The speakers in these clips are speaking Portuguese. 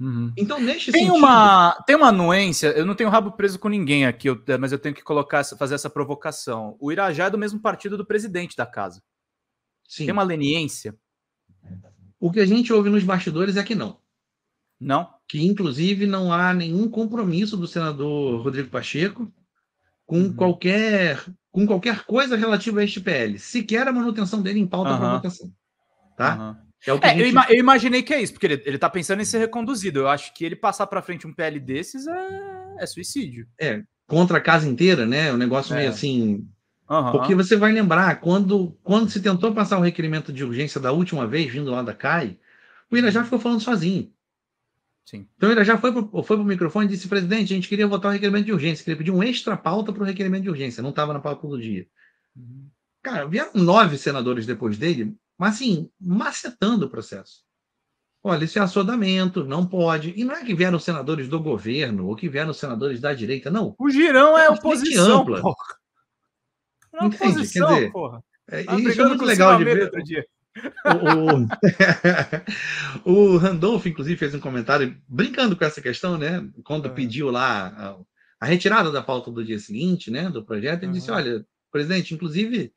Uhum. Então, neste tem sentido... Uma, tem uma anuência, eu não tenho rabo preso com ninguém aqui, eu, eh, mas eu tenho que colocar, fazer essa provocação. O Irajá é do mesmo partido do presidente da casa. Sim. Tem uma leniência? O que a gente ouve nos bastidores é que não. Não? Que, inclusive, não há nenhum compromisso do senador Rodrigo Pacheco com, uhum. qualquer, com qualquer coisa relativa a este PL, sequer a manutenção dele em pauta uhum. É para votação. Tá? Uhum. É é, gente... eu, ima eu, imaginei que é isso, porque ele, ele tá pensando em ser reconduzido. Eu acho que ele passar para frente um PL desses é, é, suicídio. É, contra a casa inteira, né? O negócio meio é. assim. Uhum. Porque você vai lembrar, quando, quando se tentou passar o um requerimento de urgência da última vez, vindo lá da CAI, o já ficou falando sozinho. Sim. Então o já foi para foi pro microfone e disse, presidente, a gente queria votar o um requerimento de urgência, queria pedir um extra pauta para o requerimento de urgência, não estava na pauta do dia. Uhum. Cara, vieram nove senadores depois dele, mas assim, macetando o processo. Olha, esse é assodamento não pode. E não é que vieram senadores do governo ou que vieram senadores da direita, não. O girão é, é oposição, ampla. porra. Não é Entende? Quer dizer, porra. É, tá isso é muito legal de ver. Outro dia. O, o, o, Randolph, inclusive, fez um comentário brincando com essa questão, né? Quando é. pediu lá a, a, retirada da pauta do dia seguinte, né? Do projeto, ele uhum. disse: Olha, presidente, inclusive,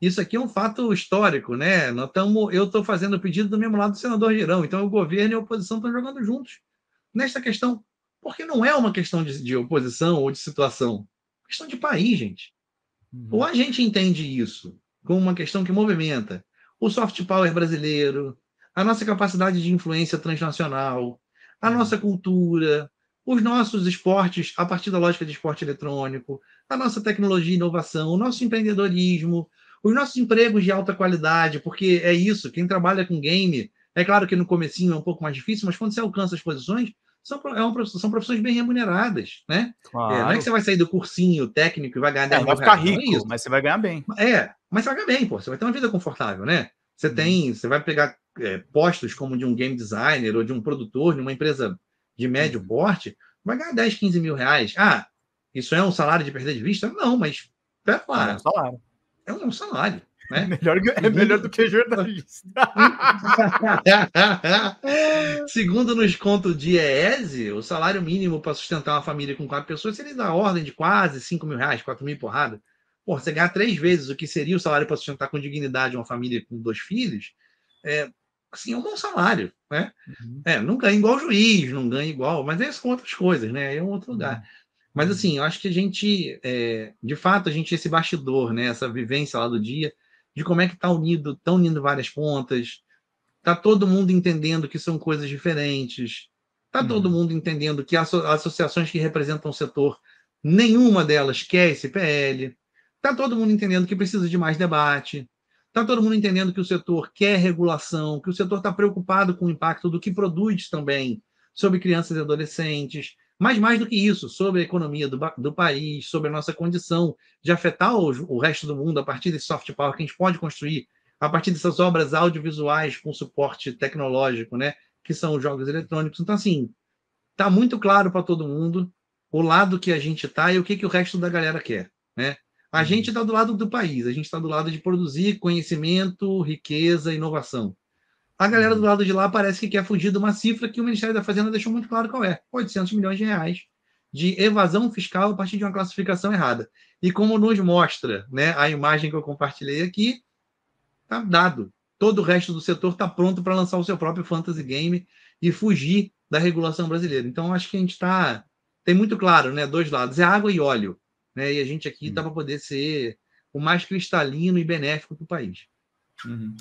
isso aqui é um fato histórico, né? Nós tamo, eu estou fazendo o pedido do mesmo lado do senador Girão, então o governo e a oposição estão jogando juntos nesta questão, porque não é uma questão de, de oposição ou de situação, é questão de país, gente. Uhum. Ou a gente entende isso como uma questão que movimenta o soft power brasileiro, a nossa capacidade de influência transnacional, a uhum. nossa cultura, os nossos esportes, a partir da lógica de esporte eletrônico, a nossa tecnologia e inovação, o nosso empreendedorismo, os nossos empregos de alta qualidade, porque é isso, quem trabalha com game, é claro que no comecinho é um pouco mais difícil, mas quando você alcança as posições, são, é uma, são profissões bem remuneradas, né? É, claro. É, não é que você vai sair do cursinho técnico e vai ganhar... É, vai ficar é rico, é mas você vai ganhar bem. É, mas você vai ganhar bem, pô, você vai ter uma vida confortável, né? Você uhum. tem, você vai pegar é, postos como de um game designer ou de um produtor de uma empresa de médio uhum. porte, vai ganhar 10, 15 mil reais. Ah, isso é um salário de perder de vista? Não, mas é claro. É um salário é um salário. Né? É melhor, é melhor do que jornalista. Segundo nos contos de EESE, o salário mínimo para sustentar uma família com quatro pessoas seria da ordem de quase 5 mil reais, 4 mil porrada. Pô, você ganhar três vezes o que seria o salário para sustentar com dignidade uma família com dois filhos, é, assim, é um bom salário, né? Uhum. É, não ganha igual juiz, não ganha igual, mas é, são outras coisas, né? É um outro lugar. Uhum. Mas assim, eu acho que a gente, é, de fato, a gente esse bastidor, né, essa vivência lá do dia, de como é que está unido, estão unindo várias pontas, tá todo mundo entendendo que são coisas diferentes, tá uhum. todo mundo entendendo que as associações que representam o setor, nenhuma delas quer esse PL, tá todo mundo entendendo que precisa de mais debate, tá todo mundo entendendo que o setor quer regulação, que o setor está preocupado com o impacto do que produz também sobre crianças e adolescentes, mas mais do que isso, sobre a economia do, do país, sobre a nossa condição de afetar o, o resto do mundo a partir desse soft power que a gente pode construir, a partir dessas obras audiovisuais com suporte tecnológico, né? Que são os jogos eletrônicos. Então, assim, está muito claro para todo mundo o lado que a gente está e o que, que o resto da galera quer, né? A uhum. gente está do lado do país, a gente está do lado de produzir conhecimento, riqueza, inovação. A galera uhum. do lado de lá parece que quer fugir de uma cifra que o Ministério da Fazenda deixou muito claro qual é: 800 milhões de reais de evasão fiscal a partir de uma classificação errada. E como nos mostra né, a imagem que eu compartilhei aqui, tá dado. Todo o resto do setor está pronto para lançar o seu próprio fantasy game e fugir da regulação brasileira. Então, acho que a gente está. Tem muito claro, né? Dois lados: é água e óleo. Né? E a gente aqui está para poder ser o mais cristalino e benéfico para o país. Uhum.